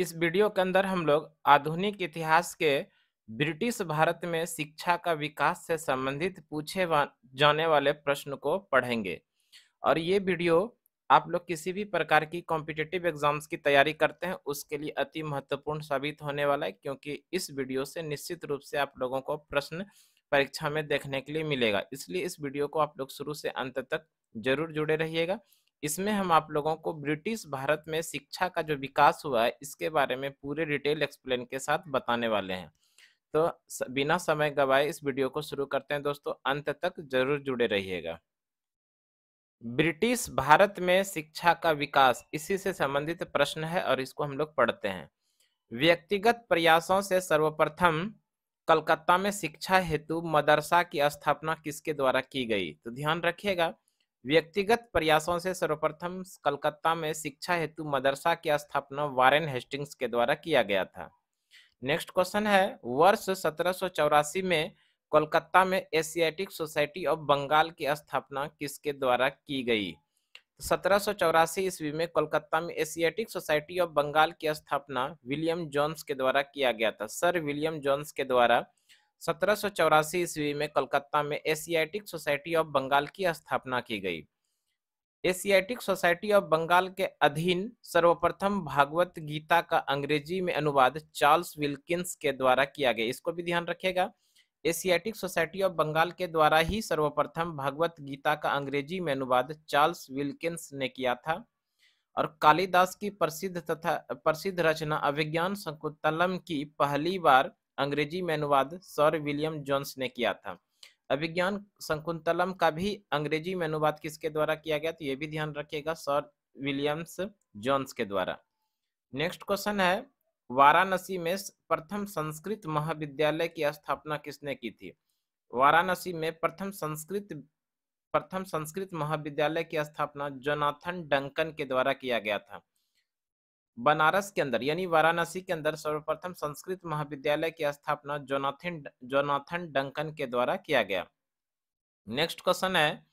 इस वीडियो के अंदर हम लोग आधुनिक इतिहास के ब्रिटिश भारत में शिक्षा का विकास से संबंधित पूछे जाने वाले प्रश्न को पढ़ेंगे और ये वीडियो आप लोग किसी भी प्रकार की कॉम्पिटेटिव एग्जाम्स की तैयारी करते हैं उसके लिए अति महत्वपूर्ण साबित होने वाला है क्योंकि इस वीडियो से निश्चित रूप से आप लोगों को प्रश्न परीक्षा में देखने के लिए मिलेगा इसलिए इस वीडियो को आप लोग शुरू से अंत तक जरूर जुड़े रहिएगा इसमें हम आप लोगों को ब्रिटिश भारत में शिक्षा का जो विकास हुआ है इसके बारे में पूरे डिटेल एक्सप्लेन के साथ बताने वाले हैं तो बिना समय गवाए इस वीडियो को शुरू करते हैं दोस्तों अंत तक जरूर जुड़े रहिएगा ब्रिटिश भारत में शिक्षा का विकास इसी से संबंधित प्रश्न है और इसको हम लोग पढ़ते हैं व्यक्तिगत प्रयासों से सर्वप्रथम कलकत्ता में शिक्षा हेतु मदरसा की स्थापना किसके द्वारा की गई तो ध्यान रखिएगा व्यक्तिगत प्रयासों से सर्वप्रथम कलकत्ता में शिक्षा हेतु मदरसा की स्थापना वारेन हेस्टिंग्स के द्वारा किया गया था नेक्स्ट क्वेश्चन है वर्ष सत्रह में कोलकाता में एशियाटिक सोसाइटी ऑफ बंगाल की स्थापना किसके द्वारा की गई तो सत्रह सौ चौरासी ईस्वी में कोलकाता में एशियाटिक सोसाइटी ऑफ बंगाल की स्थापना विलियम जोन्स के द्वारा किया गया था सर विलियम जोन्स के द्वारा सत्रह ईस्वी में कलकत्ता में एशियाटिक सोसाइटी ऑफ बंगाल की स्थापना की गई एशियाटिक सोसाइटी ऑफ बंगाल के अधीन सर्वप्रथम भागवत गीता का अंग्रेजी में अनुवाद चार्ल्स विल्किंस के द्वारा किया गया इसको भी ध्यान रखेगा एशियाटिक सोसाइटी ऑफ बंगाल के द्वारा ही सर्वप्रथम भागवत गीता का अंग्रेजी में अनुवाद चार्ल्स विल्किंस ने किया था और कालिदास की प्रसिद्ध तथा प्रसिद्ध रचना अभिज्ञान संकुतलम की पहली बार अंग्रेजी में अनुवाद सर विलियम जोन्स ने किया था अभिज्ञान शंकुंतलम का भी अंग्रेजी में अनुवाद किसके द्वारा किया गया तो ये भी ध्यान रखिएगा सर विलियम्स जोन्स के द्वारा नेक्स्ट क्वेश्चन है वाराणसी में प्रथम संस्कृत महाविद्यालय की स्थापना किसने की थी वाराणसी में प्रथम संस्कृत प्रथम संस्कृत महाविद्यालय की स्थापना जोनाथन डंकन के द्वारा किया गया था बनारस के अंदर यानी वाराणसी के अंदर सर्वप्रथम संस्कृत महाविद्यालय की स्थापना जोनाथन जोनाथन डंकन के द्वारा किया गया नेक्स्ट क्वेश्चन है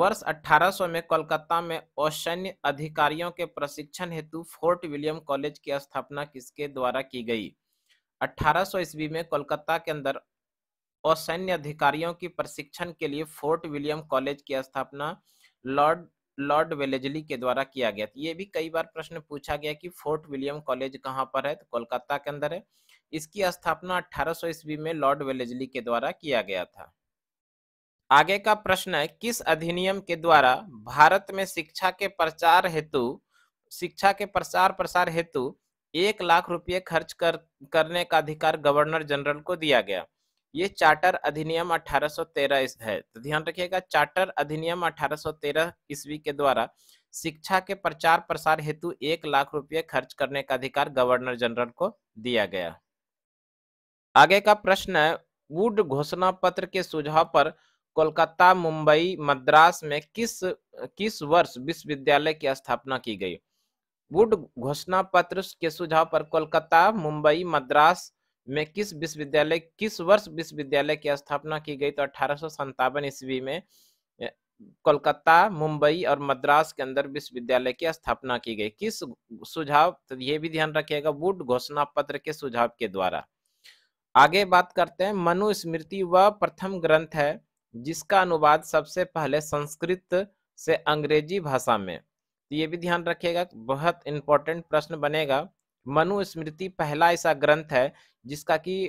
वर्ष 1800 में कोलकाता में औसैन्य अधिकारियों के प्रशिक्षण हेतु फोर्ट विलियम कॉलेज की स्थापना किसके द्वारा की गई 1800 सौ ईस्वी में कोलकाता के अंदर औसैन्य अधिकारियों की प्रशिक्षण के लिए फोर्ट विलियम कॉलेज की स्थापना लॉर्ड लॉर्ड वेलेजली के द्वारा किया गया ये भी कई बार प्रश्न पूछा गया कि फोर्ट विलियम कॉलेज कहाँ पर है तो कोलकाता के अंदर है इसकी स्थापना 1800 ईस्वी में लॉर्ड वेलेजली के द्वारा किया गया था आगे का प्रश्न है किस अधिनियम के द्वारा भारत में शिक्षा के प्रचार हेतु शिक्षा के प्रचार प्रसार हेतु एक लाख रुपये खर्च कर करने का अधिकार गवर्नर जनरल को दिया गया ये चार्टर अधिनियम 1813 है तो ध्यान रखिएगा चार्टर अधिनियम 1813 ईस्वी के द्वारा शिक्षा के प्रचार प्रसार हेतु एक लाख रुपए खर्च करने का अधिकार गवर्नर जनरल को दिया गया आगे का प्रश्न है वुड घोषणा पत्र के सुझाव पर कोलकाता मुंबई मद्रास में किस किस वर्ष विश्वविद्यालय की स्थापना की गई वुड घोषणा पत्र के सुझाव पर कोलकाता मुंबई मद्रास में किस विश्वविद्यालय किस वर्ष विश्वविद्यालय की स्थापना की गई तो अठारह ईस्वी में कोलकाता मुंबई और मद्रास के अंदर विश्वविद्यालय की स्थापना की गई किस सुझाव तो ये भी ध्यान रखिएगा वुड घोषणा पत्र के सुझाव के द्वारा आगे बात करते हैं मनुस्मृति वह प्रथम ग्रंथ है जिसका अनुवाद सबसे पहले संस्कृत से अंग्रेजी भाषा में तो ये भी ध्यान रखिएगा बहुत इंपॉर्टेंट प्रश्न बनेगा मनुस्मृति पहला ऐसा ग्रंथ है जिसका कि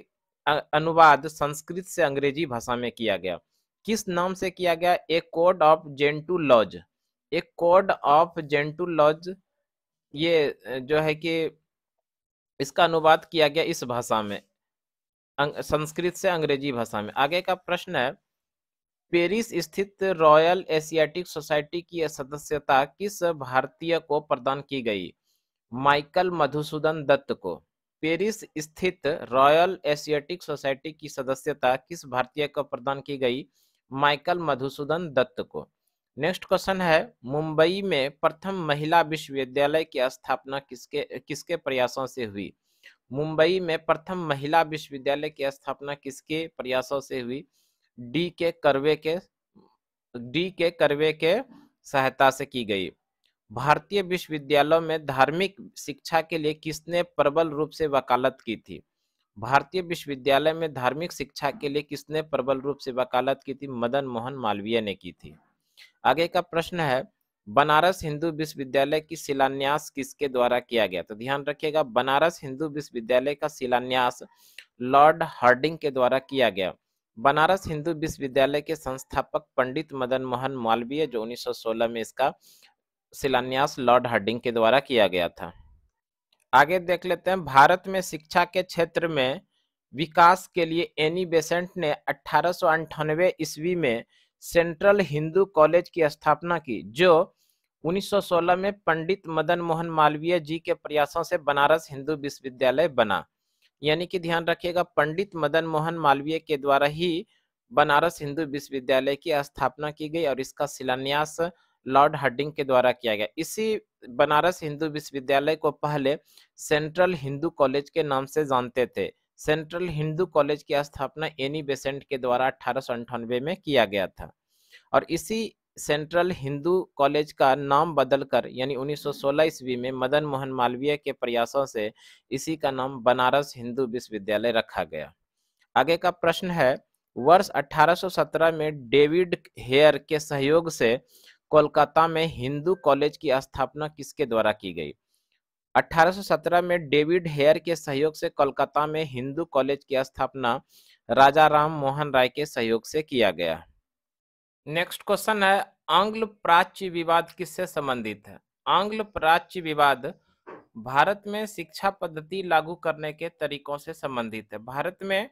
अनुवाद संस्कृत से अंग्रेजी भाषा में किया गया किस नाम से किया गया a code of gentoo laws a code of gentoo laws ये जो है कि इसका अनुवाद किया गया इस भाषा में अं, संस्कृत से अंग्रेजी भाषा में आगे का प्रश्न है पेरिस स्थित रॉयल एशियाटिक सोसाइटी की सदस्यता किस भारतीय को प्रदान की गई माइकल मधुसूदन दत्त को पेरिस स्थित रॉयल एशियाटिक सोसाइटी की सदस्यता किस भारतीय को प्रदान की गई माइकल मधुसूदन दत्त को नेक्स्ट क्वेश्चन है मुंबई में प्रथम महिला विश्वविद्यालय की स्थापना किसके किसके प्रयासों से हुई मुंबई में प्रथम महिला विश्वविद्यालय की स्थापना किसके प्रयासों से हुई डी के करवे के डी के करवे के सहायता से की गई भारतीय विश्वविद्यालयों में धार्मिक शिक्षा के लिए किसने प्रबल रूप से वकालत की थी भारतीय विश्वविद्यालय में धार्मिक शिक्षा के लिए किसने प्रबल रूप से वकालत की थी मदन मोहन मालवीय ने की थी आगे का प्रश्न है बनारस हिंदू विश्वविद्यालय की शिलान्यास किसके द्वारा किया गया तो ध्यान रखिएगा बनारस हिंदू विश्वविद्यालय का शिलान्यास लॉर्ड हार्डिंग के द्वारा किया गया बनारस हिंदू विश्वविद्यालय के संस्थापक पंडित मदन मोहन मालवीय जो 1916 में इसका शिलान्यास लॉर्ड हार्डिंग के द्वारा किया गया था आगे देख लेते हैं भारत में शिक्षा के क्षेत्र में विकास के लिए एनी बेसेंट ने अठारह ईस्वी में सेंट्रल हिंदू कॉलेज की स्थापना की जो 1916 में पंडित मदन मोहन मालवीय जी के प्रयासों से बनारस हिंदू विश्वविद्यालय बना यानी कि ध्यान रखिएगा पंडित मदन मोहन मालवीय के द्वारा ही बनारस हिंदू विश्वविद्यालय की स्थापना की गई और इसका शिलान्यास लॉर्ड हार्डिंग के द्वारा किया गया इसी बनारस हिंदू विश्वविद्यालय को पहले सेंट्रल हिंदू कॉलेज के नाम से जानते थे सेंट्रल हिंदू कॉलेज की स्थापना एनी बेसेंट के द्वारा अठारह में किया गया था और इसी सेंट्रल हिंदू कॉलेज का नाम बदलकर यानी 1916 ईस्वी में मदन मोहन मालवीय के प्रयासों से इसी का नाम बनारस हिंदू विश्वविद्यालय रखा गया आगे का प्रश्न है वर्ष 1817 में डेविड हेयर के सहयोग से कोलकाता में हिंदू कॉलेज की स्थापना किसके द्वारा की गई 1817 में डेविड हेयर के सहयोग से कोलकाता में हिंदू कॉलेज की स्थापना राजा राम मोहन राय के सहयोग से किया गया नेक्स्ट क्वेश्चन है आंग्ल प्राच्य विवाद किससे संबंधित है आंग्ल प्राच्य विवाद भारत में शिक्षा पद्धति लागू करने के तरीकों से संबंधित है भारत में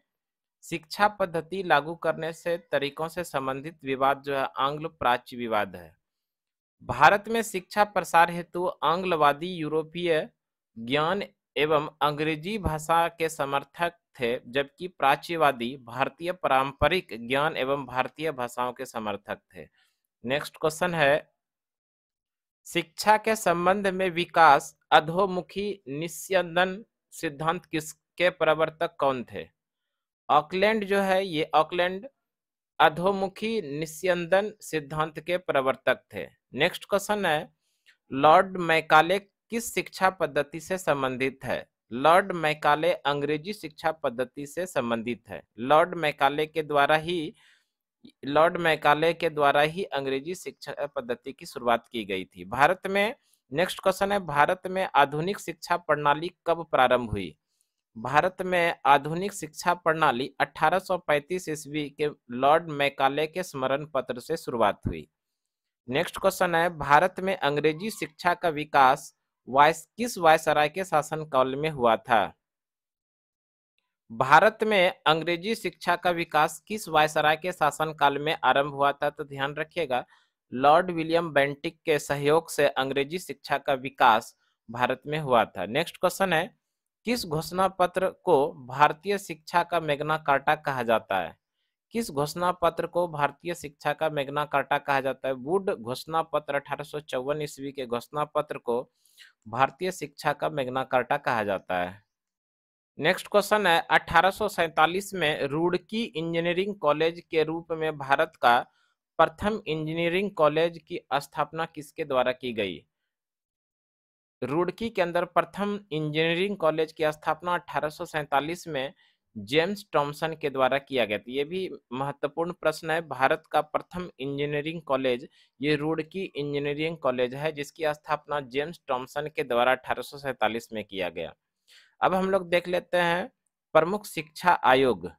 शिक्षा पद्धति लागू करने से तरीकों से संबंधित विवाद जो है आंग्ल प्राच्य विवाद है भारत में शिक्षा प्रसार हेतु आंग्लवादी यूरोपीय ज्ञान एवं अंग्रेजी भाषा के समर्थक थे जबकि प्राच्यवादी भारतीय पारंपरिक ज्ञान एवं भारतीय भाषाओं के समर्थक थे नेक्स्ट क्वेश्चन है शिक्षा के संबंध में विकास अधोमुखी निस्यंदन सिद्धांत किसके प्रवर्तक कौन थे ऑकलैंड जो है ये ऑकलैंड अधोमुखी निस्यंदन सिद्धांत के प्रवर्तक थे नेक्स्ट क्वेश्चन है लॉर्ड मैकाले किस शिक्षा पद्धति से संबंधित है लॉर्ड मैकाले अंग्रेजी शिक्षा पद्धति से संबंधित है लॉर्ड मैकाले के द्वारा ही लॉर्ड मैकाले के द्वारा ही अंग्रेजी शिक्षा पद्धति की शुरुआत की गई थी भारत में नेक्स्ट क्वेश्चन है भारत में आधुनिक शिक्षा प्रणाली कब प्रारंभ हुई भारत में आधुनिक शिक्षा प्रणाली 1835 ईस्वी के लॉर्ड मैकाले के स्मरण पत्र से शुरुआत हुई नेक्स्ट क्वेश्चन है भारत में अंग्रेजी शिक्षा का विकास वायस किस वायसराय के शासनकाल में हुआ था भारत में अंग्रेजी शिक्षा का विकास किस वायसराय के शासनकाल में आरंभ हुआ था तो ध्यान रखिएगा लॉर्ड विलियम बेंटिक के सहयोग से अंग्रेजी शिक्षा का विकास भारत में हुआ था नेक्स्ट क्वेश्चन है किस घोषणा पत्र को भारतीय शिक्षा का मेगना कार्टा कहा जाता है किस घोषणा पत्र को भारतीय शिक्षा का मेगना कार्टा कहा जाता है वुड घोषणा पत्र अठारह ईस्वी के घोषणा पत्र को भारतीय शिक्षा का मेगना कार्टा कहा जाता है नेक्स्ट क्वेश्चन है अठारह में रुड़की इंजीनियरिंग कॉलेज के रूप में भारत का प्रथम इंजीनियरिंग कॉलेज की स्थापना किसके द्वारा की गई रुड़की के अंदर प्रथम इंजीनियरिंग कॉलेज की स्थापना अठारह में जेम्स टॉमसन के द्वारा किया गया था ये भी महत्वपूर्ण प्रश्न है भारत का प्रथम इंजीनियरिंग कॉलेज ये रुड़की इंजीनियरिंग कॉलेज है जिसकी स्थापना जेम्स टॉमसन के द्वारा अठारह में किया गया अब हम लोग देख लेते हैं प्रमुख शिक्षा आयोग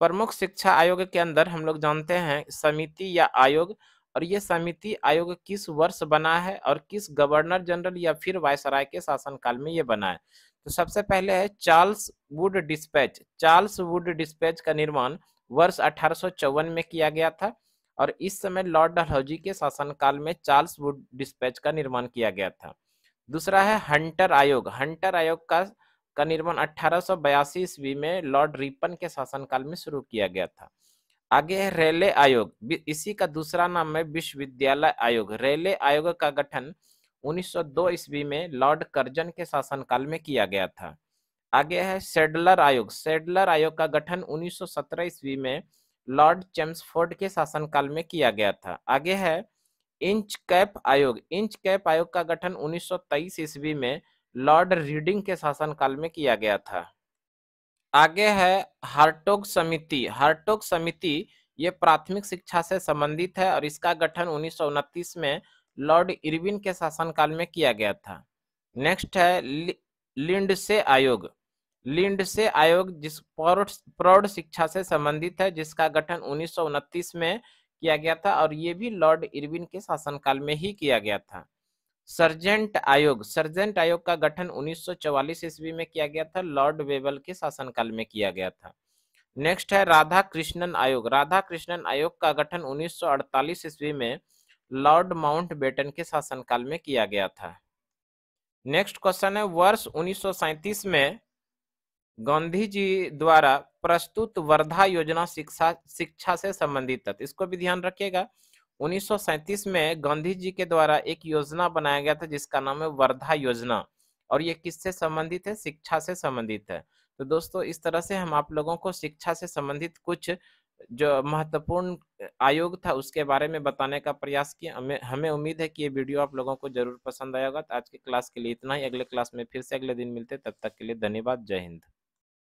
प्रमुख शिक्षा आयोग के अंदर हम लोग जानते हैं समिति या आयोग और ये समिति आयोग किस वर्ष बना है और किस गवर्नर जनरल या फिर वायसराय के शासनकाल में ये बना है तो सबसे पहले है Charles Wood dispatch Charles Wood dispatch का निर्माण वर्ष अठारह में किया गया था और इस समय लॉर्ड डलहौजी के शासनकाल में चार्ल्स वुड डिस्पैच का निर्माण किया गया था दूसरा है हंटर आयोग हंटर आयोग का का निर्माण अठारह ईस्वी में लॉर्ड रिपन के शासनकाल में शुरू किया गया था आगे है रेले आयोग इसी का दूसरा नाम है विश्वविद्यालय आयोग रेले आयोग का गठन 1902 ईस्वी में लॉर्ड कर्जन के शासनकाल में किया गया था आगे है सेडलर आयोग सेडलर आयोग का गठन 1917 ईस्वी में लॉर्ड चेम्सफोर्ड के शासनकाल में किया गया था आगे है इंच कैप आयोग इंच कैप आयोग का गठन 1923 ईस्वी में लॉर्ड रीडिंग के शासनकाल में किया गया था आगे है हार्टोग समिति हार्टोग समिति ये प्राथमिक शिक्षा से संबंधित है और इसका गठन उन्नीस में लॉर्ड इरविन के शासनकाल में किया गया था नेक्स्ट है लिंड से आयोग लिंड से आयोग जिस प्रौढ़ शिक्षा से संबंधित है जिसका गठन उन्नीस में किया गया था और ये भी लॉर्ड इरविन के शासनकाल में ही किया गया था सर्जेंट आयोग सर्जेंट आयोग का गठन 1944 ईस्वी में किया गया था लॉर्ड वेबल के शासनकाल में किया गया था नेक्स्ट है राधा कृष्णन आयोग राधा कृष्णन आयोग का गठन 1948 ईस्वी में लॉर्ड माउंट बेटन के शासनकाल में किया गया था नेक्स्ट क्वेश्चन है वर्ष उन्नीस में गांधी जी द्वारा प्रस्तुत वर्धा योजना शिक्षा शिक्षा से संबंधित इसको भी ध्यान रखिएगा 1937 में गांधी जी के द्वारा एक योजना बनाया गया था जिसका नाम है वर्धा योजना और ये किससे संबंधित है शिक्षा से संबंधित है तो दोस्तों इस तरह से हम आप लोगों को शिक्षा से संबंधित कुछ जो महत्वपूर्ण आयोग था उसके बारे में बताने का प्रयास किया हमें हमें उम्मीद है कि ये वीडियो आप लोगों को जरूर पसंद आएगा तो आज के क्लास के लिए इतना ही अगले क्लास में फिर से अगले दिन मिलते तब तक के लिए धन्यवाद जय हिंद